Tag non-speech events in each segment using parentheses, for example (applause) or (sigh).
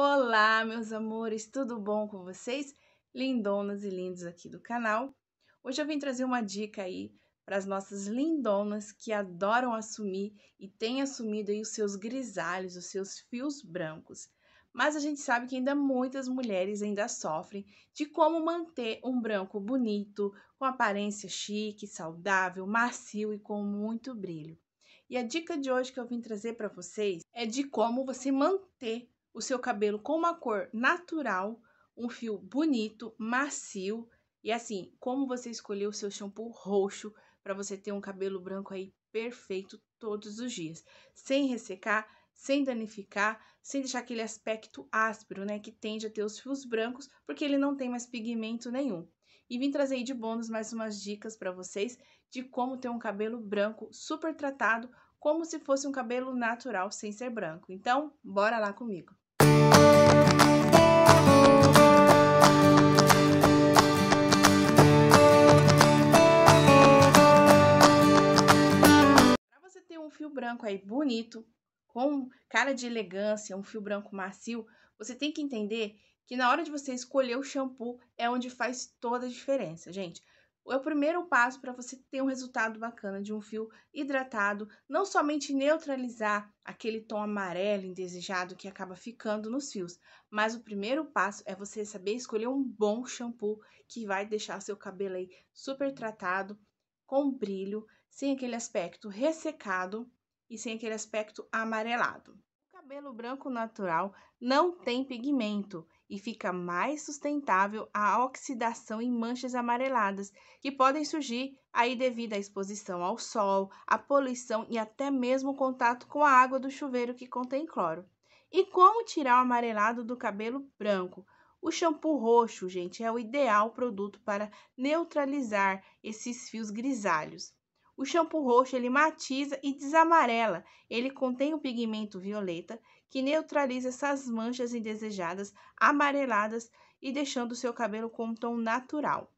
Olá, meus amores, tudo bom com vocês? Lindonas e lindos aqui do canal. Hoje eu vim trazer uma dica aí para as nossas lindonas que adoram assumir e têm assumido aí os seus grisalhos, os seus fios brancos. Mas a gente sabe que ainda muitas mulheres ainda sofrem de como manter um branco bonito, com aparência chique, saudável, macio e com muito brilho. E a dica de hoje que eu vim trazer para vocês é de como você manter o seu cabelo com uma cor natural, um fio bonito, macio e assim, como você escolheu o seu shampoo roxo para você ter um cabelo branco aí perfeito todos os dias, sem ressecar, sem danificar, sem deixar aquele aspecto áspero, né, que tende a ter os fios brancos, porque ele não tem mais pigmento nenhum. E vim trazer aí de bônus mais umas dicas para vocês de como ter um cabelo branco super tratado, como se fosse um cabelo natural sem ser branco. Então, bora lá comigo. branco aí bonito, com cara de elegância, um fio branco macio, você tem que entender que na hora de você escolher o shampoo é onde faz toda a diferença, gente. É o primeiro passo para você ter um resultado bacana de um fio hidratado, não somente neutralizar aquele tom amarelo indesejado que acaba ficando nos fios, mas o primeiro passo é você saber escolher um bom shampoo que vai deixar seu cabelo aí super tratado, com brilho, sem aquele aspecto ressecado e sem aquele aspecto amarelado. O cabelo branco natural não tem pigmento e fica mais sustentável à oxidação em manchas amareladas que podem surgir aí devido à exposição ao sol, à poluição e até mesmo o contato com a água do chuveiro que contém cloro. E como tirar o amarelado do cabelo branco? O shampoo roxo, gente, é o ideal produto para neutralizar esses fios grisalhos. O shampoo roxo ele matiza e desamarela. Ele contém o pigmento violeta que neutraliza essas manchas indesejadas, amareladas e deixando o seu cabelo com um tom natural.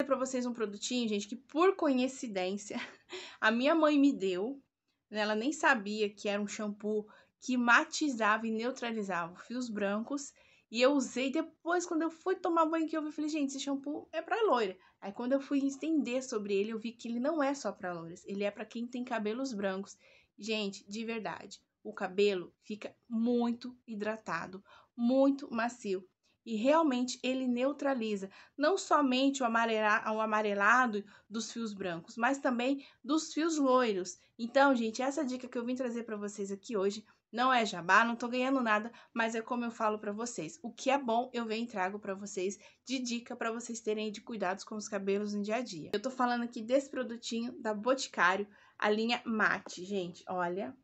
Vou para vocês um produtinho, gente, que por coincidência (laughs) a minha mãe me deu. Né, ela nem sabia que era um shampoo que matizava e neutralizava fios brancos e eu usei depois, quando eu fui tomar banho, que eu vi, falei, gente, esse shampoo é pra loira. Aí quando eu fui entender sobre ele, eu vi que ele não é só pra loiras, ele é para quem tem cabelos brancos. Gente, de verdade, o cabelo fica muito hidratado, muito macio. E realmente ele neutraliza não somente o, amarela, o amarelado dos fios brancos, mas também dos fios loiros. Então, gente, essa dica que eu vim trazer para vocês aqui hoje não é jabá, não tô ganhando nada, mas é como eu falo para vocês. O que é bom, eu venho e trago para vocês de dica para vocês terem de cuidados com os cabelos no dia a dia. Eu tô falando aqui desse produtinho da Boticário, a linha Mate, gente, olha.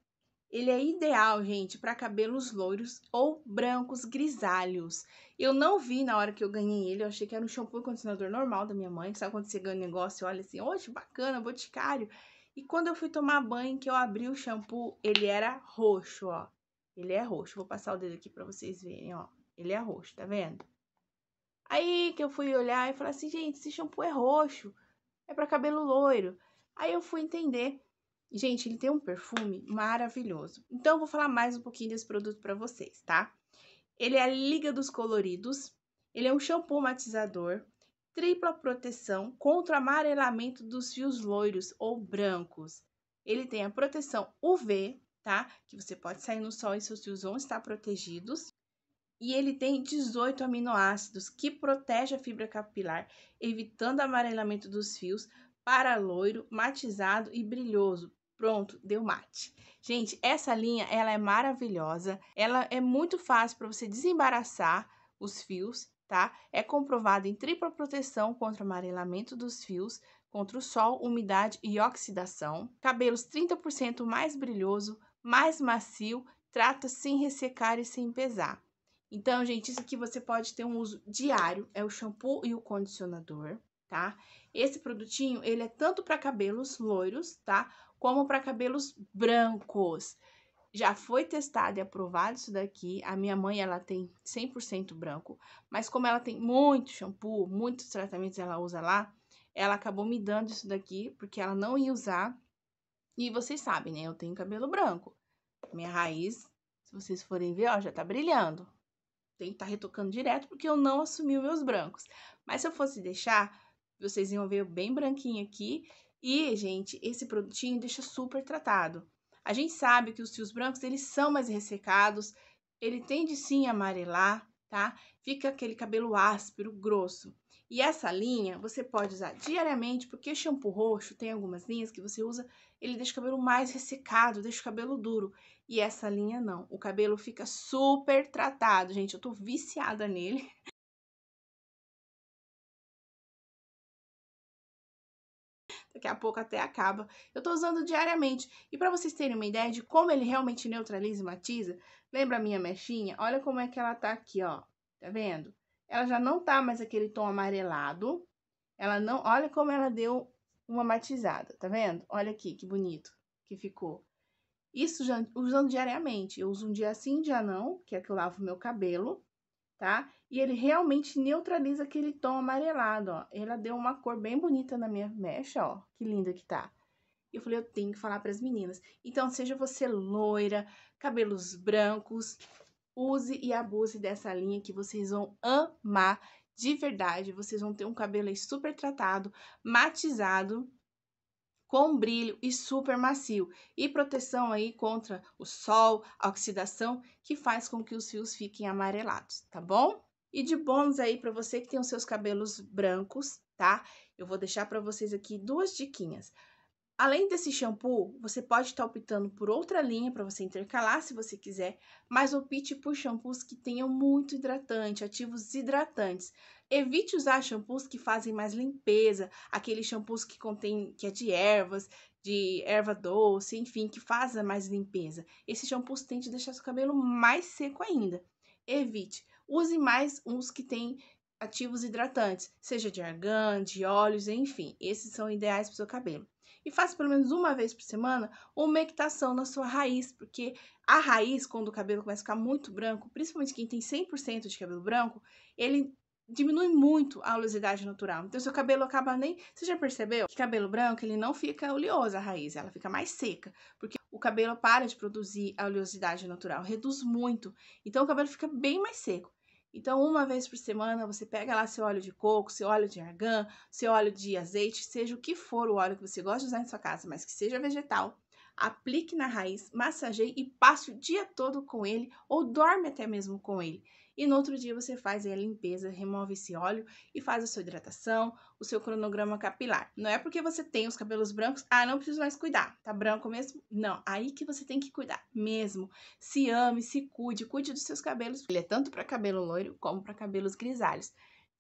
Ele é ideal, gente, para cabelos loiros ou brancos grisalhos. Eu não vi na hora que eu ganhei ele, eu achei que era um shampoo e condicionador normal da minha mãe, que sabe quando você ganha um negócio, olha assim, oxe, bacana, Boticário. E quando eu fui tomar banho, que eu abri o shampoo, ele era roxo, ó. Ele é roxo. Vou passar o dedo aqui pra vocês verem, ó. Ele é roxo, tá vendo? Aí que eu fui olhar e falei assim, gente, esse shampoo é roxo. É pra cabelo loiro. Aí eu fui entender. Gente, ele tem um perfume maravilhoso. Então, eu vou falar mais um pouquinho desse produto pra vocês, tá? Ele é a Liga dos Coloridos. Ele é um shampoo matizador tripla proteção contra amarelamento dos fios loiros ou brancos. Ele tem a proteção UV, tá? Que você pode sair no sol e seus fios vão estar protegidos. E ele tem 18 aminoácidos que protege a fibra capilar, evitando amarelamento dos fios para loiro, matizado e brilhoso. Pronto, deu mate. Gente, essa linha ela é maravilhosa. Ela é muito fácil para você desembaraçar os fios tá? É comprovado em tripla proteção contra amarelamento dos fios, contra o sol, umidade e oxidação. Cabelos 30% mais brilhoso, mais macio, trata sem ressecar e sem pesar. Então, gente, isso aqui você pode ter um uso diário, é o shampoo e o condicionador, tá? Esse produtinho, ele é tanto para cabelos loiros, tá? Como para cabelos brancos já foi testado e aprovado isso daqui. A minha mãe, ela tem 100% branco, mas como ela tem muito shampoo, muitos tratamentos ela usa lá, ela acabou me dando isso daqui porque ela não ia usar. E vocês sabem, né? Eu tenho cabelo branco. Minha raiz, se vocês forem ver, ó, já tá brilhando. Tem que estar tá retocando direto porque eu não assumi os meus brancos. Mas se eu fosse deixar, vocês iam ver bem branquinho aqui. E, gente, esse produtinho deixa super tratado. A gente sabe que os fios brancos, eles são mais ressecados, ele tende sim a amarelar, tá? Fica aquele cabelo áspero, grosso. E essa linha você pode usar diariamente, porque shampoo roxo tem algumas linhas que você usa, ele deixa o cabelo mais ressecado, deixa o cabelo duro. E essa linha não, o cabelo fica super tratado, gente, eu tô viciada nele. daqui a pouco até acaba. Eu tô usando diariamente. E para vocês terem uma ideia de como ele realmente neutraliza e matiza, lembra a minha mechinha? Olha como é que ela tá aqui, ó. Tá vendo? Ela já não tá mais aquele tom amarelado. Ela não... Olha como ela deu uma matizada, tá vendo? Olha aqui, que bonito que ficou. Isso já, usando diariamente. Eu uso um dia sim, um dia não, que é que eu lavo meu cabelo tá? E ele realmente neutraliza aquele tom amarelado, ó. Ela deu uma cor bem bonita na minha mecha, ó. Que linda que tá. Eu falei, eu tenho que falar para as meninas. Então, seja você loira, cabelos brancos, use e abuse dessa linha que vocês vão amar de verdade. Vocês vão ter um cabelo aí super tratado, matizado com brilho e super macio e proteção aí contra o sol, a oxidação, que faz com que os fios fiquem amarelados, tá bom? E de bônus aí para você que tem os seus cabelos brancos, tá? Eu vou deixar para vocês aqui duas diquinhas. Além desse shampoo, você pode estar tá optando por outra linha para você intercalar se você quiser, mas opte por shampoos que tenham muito hidratante, ativos hidratantes. Evite usar shampoos que fazem mais limpeza, aqueles shampoos que contém que é de ervas, de erva doce, enfim, que fazem mais limpeza. Esses shampoos tendem a deixar seu cabelo mais seco ainda. Evite. Use mais uns que têm ativos hidratantes, seja de argan, de óleos, enfim, esses são ideais para o seu cabelo e faça pelo menos uma vez por semana uma equitação na sua raiz, porque a raiz, quando o cabelo começa a ficar muito branco, principalmente quem tem 100% de cabelo branco, ele diminui muito a oleosidade natural. Então, seu cabelo acaba nem... Você já percebeu que cabelo branco, ele não fica oleoso a raiz, ela fica mais seca, porque o cabelo para de produzir a oleosidade natural, reduz muito. Então, o cabelo fica bem mais seco. Então, uma vez por semana, você pega lá seu óleo de coco, seu óleo de argan, seu óleo de azeite, seja o que for o óleo que você gosta de usar em sua casa, mas que seja vegetal. Aplique na raiz, massageie e passe o dia todo com ele ou dorme até mesmo com ele e no outro dia você faz a limpeza, remove esse óleo e faz a sua hidratação, o seu cronograma capilar. Não é porque você tem os cabelos brancos, ah, não preciso mais cuidar, tá branco mesmo? Não, aí que você tem que cuidar mesmo. Se ame, se cuide, cuide dos seus cabelos. Ele é tanto para cabelo loiro como para cabelos grisalhos.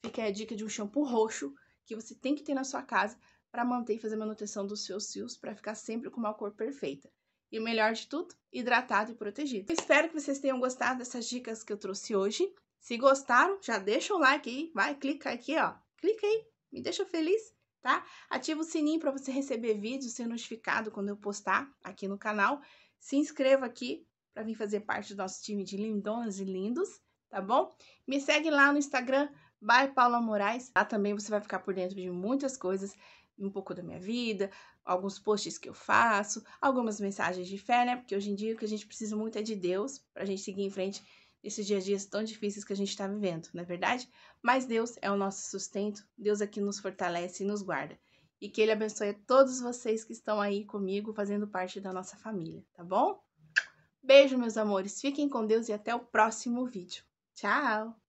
Fica a dica de um shampoo roxo que você tem que ter na sua casa para manter e fazer manutenção dos seus fios para ficar sempre com uma cor perfeita e o melhor de tudo, hidratado e protegido. Eu espero que vocês tenham gostado dessas dicas que eu trouxe hoje. Se gostaram, já deixa o like aí, vai, clica aqui, ó. Clica aí, me deixa feliz, tá? Ativa o sininho para você receber vídeos, ser notificado quando eu postar aqui no canal. Se inscreva aqui para vir fazer parte do nosso time de lindonas e lindos, tá bom? Me segue lá no Instagram, by Paula Moraes. Lá também você vai ficar por dentro de muitas coisas um pouco da minha vida, alguns posts que eu faço, algumas mensagens de fé, né? Porque hoje em dia o que a gente precisa muito é de Deus para a gente seguir em frente nesses dias a dias tão difíceis que a gente está vivendo, não é verdade? Mas Deus é o nosso sustento, Deus é que nos fortalece e nos guarda. E que Ele abençoe a todos vocês que estão aí comigo, fazendo parte da nossa família, tá bom? Beijo, meus amores. Fiquem com Deus e até o próximo vídeo. Tchau!